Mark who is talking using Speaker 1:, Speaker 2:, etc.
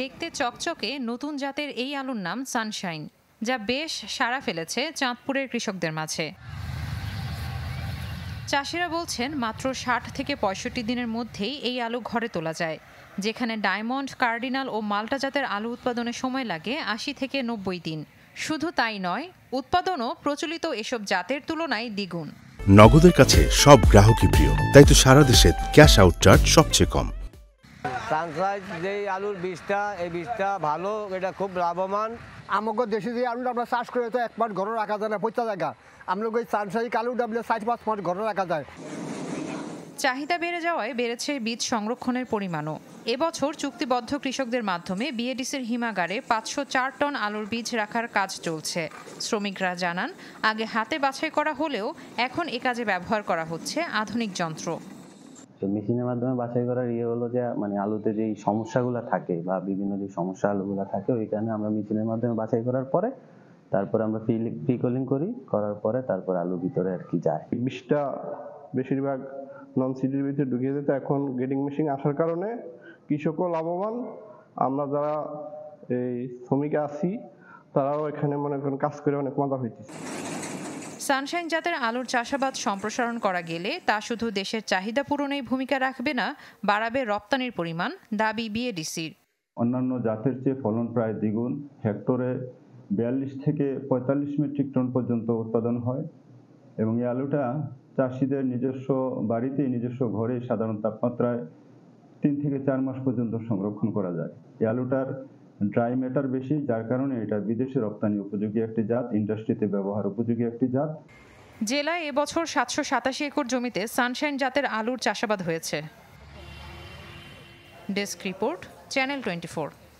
Speaker 1: দেখতে চকচকে নতুন জাতের এই আলুর নাম সানশাইন যা বেশ সাড়া ফেলেছে চাঁদপুরের কৃষকদের মাঝে চাষিরা বলছেন মাত্র ষাট থেকে পঁয়ষট্টি দিনের মধ্যেই এই আলু ঘরে তোলা যায় যেখানে ডায়মন্ড কার্ডিনাল ও মাল্টা জাতের আলু উৎপাদনে সময় লাগে আশি থেকে নব্বই দিন শুধু তাই নয় উৎপাদনও প্রচলিত এসব জাতের তুলনায় দ্বিগুণ
Speaker 2: নগদের কাছে সব গ্রাহকই প্রিয় তাই তো সারা দেশে ক্যাশ আউট চার্জ সবচেয়ে কম সানসাইজ যেই আলুর বীজটা এই বীজটা ভালো এটা খুব লাভবান
Speaker 1: আমাকে দেশে যে আলুটা আমরা চাষ করে তো এক মাস ঘরে রাখা যায় না পচা জায়গা আমরা ওই সানসাইজ আলু আমরা চার পাঁচ মাস ঘরে রাখা যায় চাহিদা বেড়ে যাওয়ায় বেড়েছে বীজ সংরক্ষণের পরিমাণও এবছর চুক্তিবদ্ধ কৃষকদের মাধ্যমে বিএডিসির হিমাগারে পাঁচশো চার টন আলুর বীজ রাখার কাজ চলছে শ্রমিকরা জানান আগে হাতে বাছাই করা হলেও এখন এ কাজে ব্যবহার করা হচ্ছে আধুনিক যন্ত্র
Speaker 2: তো মেশিনের মাধ্যমে বাছাই করার ইয়ে হলো যে মানে আলুতে যেই সমস্যাগুলো থাকে বা বিভিন্ন যে সমস্যা আলুগুলো থাকে ওইখানে আমরা মেশিনের মাধ্যমে বাছাই করার পরে তারপরে আমরা পিকলিং করি করার পরে তারপর আলু ভিতরে আর কি যায় বিষটা বেশিরভাগ নন সিডির ভিতরে ঢুকিয়ে দিতে এখন গ্রেডিং মেশিন আসার কারণে কৃষকও লাভবান আমরা যারা এই শ্রমিক আছি তারাও এখানে মনে করেন কাজ করে অনেক মজা হইতেছে
Speaker 1: সানশাইন জাতের আলুর চাষাবাদ সম্প্রসারণ করা গেলে তা শুধু দেশের চাহিদা পূরণেই ভূমিকা রাখবে না বাড়াবে রপ্তানির পরিমাণ দাবি বিএডিসির
Speaker 2: অন্যান্য জাতের চেয়ে ফলন প্রায় দ্বিগুণ হেক্টরে বিয়াল্লিশ থেকে পঁয়তাল্লিশ মেট্রিক টন পর্যন্ত উৎপাদন হয় এবং এই আলুটা চাষিদের নিজস্ব বাড়িতে নিজস্ব ঘরে সাধারণ তাপমাত্রায় তিন থেকে চার মাস পর্যন্ত সংরক্ষণ করা যায় এই আলুটার ড্রাই ম্যাটার বেশি যার কারণে এটা বিদেশে রপ্তানি উপযোগী একটি জাত ইন্ডাস্ট্রিতে ব্যবহার উপযোগী একটি জাত
Speaker 1: জেলায় এবছর সাতশো সাতাশি একর জমিতে সানশাইন জাতের আলুর চাষাবাদ হয়েছে ডেস্ক রিপোর্ট চ্যানেল টোয়েন্টি